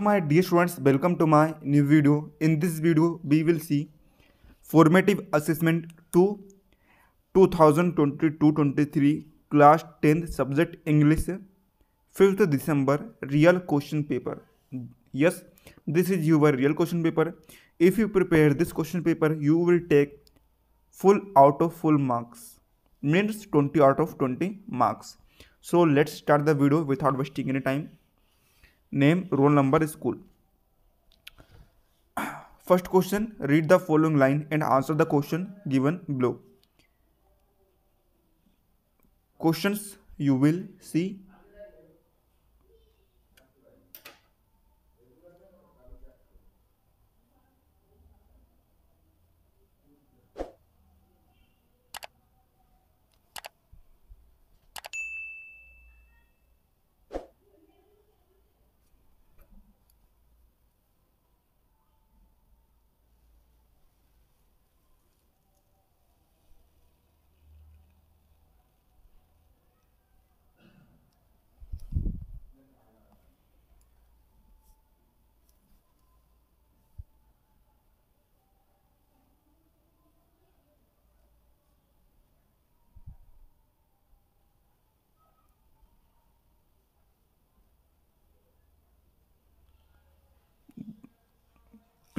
my dear students, welcome to my new video. In this video, we will see formative assessment to 2022-23 class 10 subject English 5th December real question paper. Yes, this is your real question paper. If you prepare this question paper, you will take full out of full marks means 20 out of 20 marks. So let's start the video without wasting any time name roll number school first question read the following line and answer the question given below questions you will see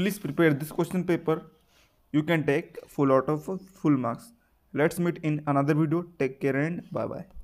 please prepare this question paper you can take full out of full marks let's meet in another video take care and bye bye